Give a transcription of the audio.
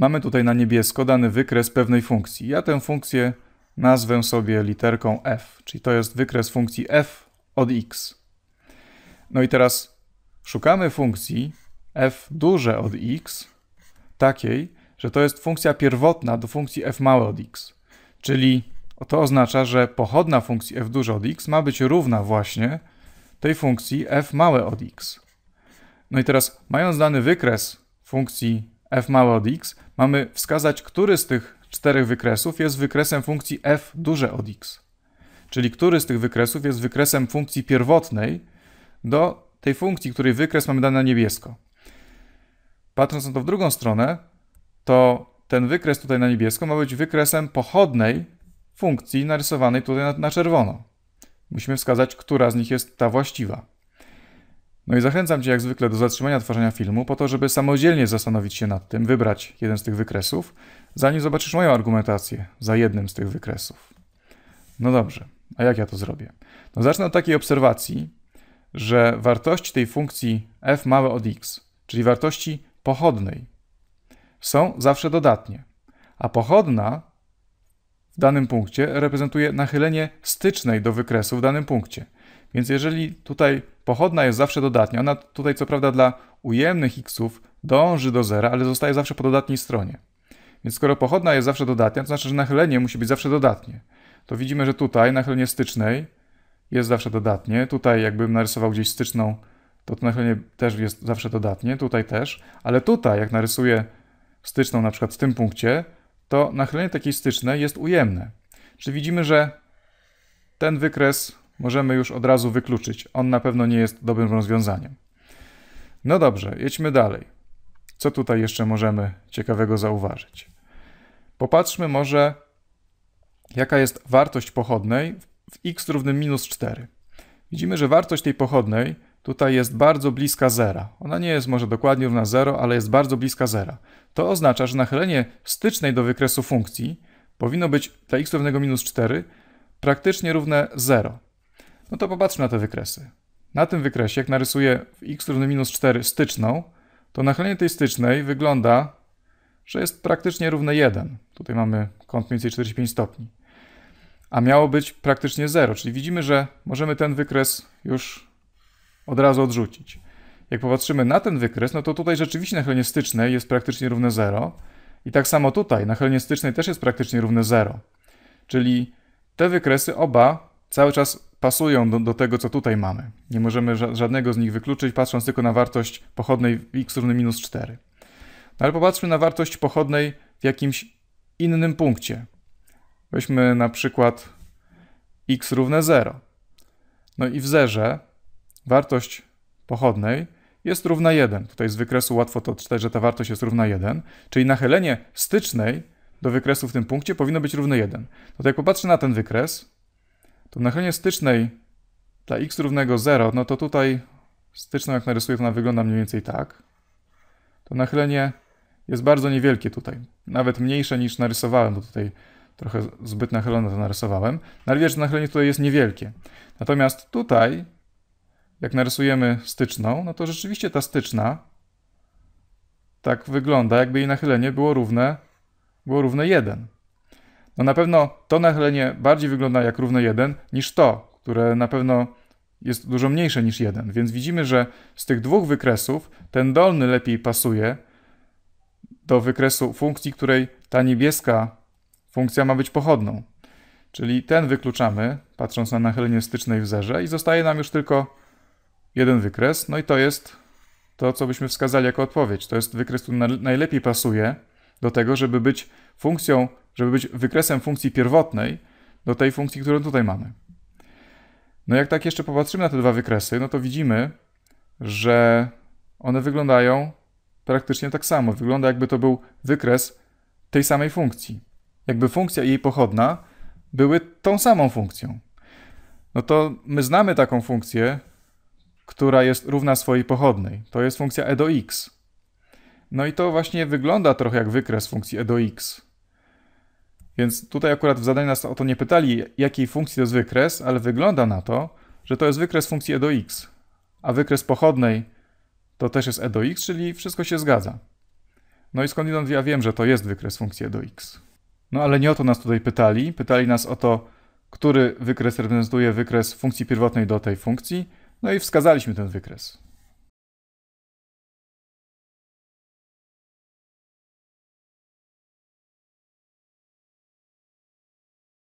Mamy tutaj na niebiesko dany wykres pewnej funkcji. Ja tę funkcję nazwę sobie literką f, czyli to jest wykres funkcji f od x. No i teraz szukamy funkcji f duże od x, takiej, że to jest funkcja pierwotna do funkcji f małe od x. Czyli to oznacza, że pochodna funkcji f duże od x ma być równa właśnie tej funkcji f małe od x. No i teraz, mając dany wykres funkcji f małe od x, mamy wskazać, który z tych czterech wykresów jest wykresem funkcji f duże od x. Czyli który z tych wykresów jest wykresem funkcji pierwotnej do tej funkcji, której wykres mamy dany na niebiesko. Patrząc na to w drugą stronę, to ten wykres tutaj na niebiesko ma być wykresem pochodnej funkcji narysowanej tutaj na, na czerwono. Musimy wskazać, która z nich jest ta właściwa. No i zachęcam Cię jak zwykle do zatrzymania tworzenia filmu po to, żeby samodzielnie zastanowić się nad tym, wybrać jeden z tych wykresów, zanim zobaczysz moją argumentację za jednym z tych wykresów. No dobrze, a jak ja to zrobię? No zacznę od takiej obserwacji, że wartości tej funkcji f małe od x, czyli wartości pochodnej, są zawsze dodatnie, a pochodna w danym punkcie reprezentuje nachylenie stycznej do wykresu w danym punkcie – więc jeżeli tutaj pochodna jest zawsze dodatnia, ona tutaj co prawda dla ujemnych xów dąży do zera, ale zostaje zawsze po dodatniej stronie. Więc skoro pochodna jest zawsze dodatnia, to znaczy, że nachylenie musi być zawsze dodatnie. To widzimy, że tutaj nachylenie stycznej jest zawsze dodatnie. Tutaj jakbym narysował gdzieś styczną, to to nachylenie też jest zawsze dodatnie, tutaj też. Ale tutaj, jak narysuję styczną na przykład w tym punkcie, to nachylenie takiej stycznej jest ujemne. Czyli widzimy, że ten wykres możemy już od razu wykluczyć. On na pewno nie jest dobrym rozwiązaniem. No dobrze, jedźmy dalej. Co tutaj jeszcze możemy ciekawego zauważyć? Popatrzmy może, jaka jest wartość pochodnej w x równym minus 4. Widzimy, że wartość tej pochodnej tutaj jest bardzo bliska zera. Ona nie jest może dokładnie równa 0, ale jest bardzo bliska zera. To oznacza, że nachylenie stycznej do wykresu funkcji powinno być dla x równego minus 4 praktycznie równe 0 no to popatrzmy na te wykresy. Na tym wykresie, jak narysuję w x równy minus 4 styczną, to nachylenie tej stycznej wygląda, że jest praktycznie równe 1. Tutaj mamy kąt mniej więcej 45 stopni. A miało być praktycznie 0, czyli widzimy, że możemy ten wykres już od razu odrzucić. Jak popatrzymy na ten wykres, no to tutaj rzeczywiście nachylenie stycznej jest praktycznie równe 0. I tak samo tutaj, nachylenie stycznej też jest praktycznie równe 0. Czyli te wykresy oba cały czas pasują do, do, tego, co tutaj mamy. Nie możemy ża żadnego z nich wykluczyć, patrząc tylko na wartość pochodnej x równy minus 4. No ale popatrzmy na wartość pochodnej w jakimś innym punkcie. Weźmy na przykład x równe 0. No i w zerze wartość pochodnej jest równa 1. Tutaj z wykresu łatwo to odczytać, że ta wartość jest równa 1, czyli nachylenie stycznej do wykresu w tym punkcie powinno być równe 1. No to jak popatrzę na ten wykres, to na chronie stycznej dla x równego 0, no to tutaj styczną jak narysuję, to ona wygląda mniej więcej tak. To nachylenie jest bardzo niewielkie tutaj. Nawet mniejsze niż narysowałem, bo tutaj trochę zbyt nachylone to narysowałem. No ale widać, że nachylenie tutaj jest niewielkie. Natomiast tutaj, jak narysujemy styczną, no to rzeczywiście ta styczna tak wygląda, jakby jej nachylenie było równe, było równe 1. No na pewno to nachylenie bardziej wygląda jak równe 1 niż to, które na pewno jest dużo mniejsze niż 1. Więc widzimy, że z tych dwóch wykresów ten dolny lepiej pasuje do wykresu funkcji, której ta niebieska funkcja ma być pochodną. Czyli ten wykluczamy, patrząc na nachylenie stycznej w zerze i zostaje nam już tylko jeden wykres. No i to jest to, co byśmy wskazali jako odpowiedź. To jest wykres, który najlepiej pasuje do tego, żeby być funkcją, żeby być wykresem funkcji pierwotnej do tej funkcji, którą tutaj mamy. No jak tak jeszcze popatrzymy na te dwa wykresy, no to widzimy, że one wyglądają praktycznie tak samo. Wygląda jakby to był wykres tej samej funkcji. Jakby funkcja i jej pochodna były tą samą funkcją. No to my znamy taką funkcję, która jest równa swojej pochodnej. To jest funkcja e do x. No i to właśnie wygląda trochę jak wykres funkcji e do x. Więc tutaj akurat w zadaniu nas o to nie pytali, jakiej funkcji to jest wykres, ale wygląda na to, że to jest wykres funkcji e do x. A wykres pochodnej to też jest e do x, czyli wszystko się zgadza. No i skądinąd ja wiem, że to jest wykres funkcji e do x. No ale nie o to nas tutaj pytali. Pytali nas o to, który wykres reprezentuje wykres funkcji pierwotnej do tej funkcji, no i wskazaliśmy ten wykres.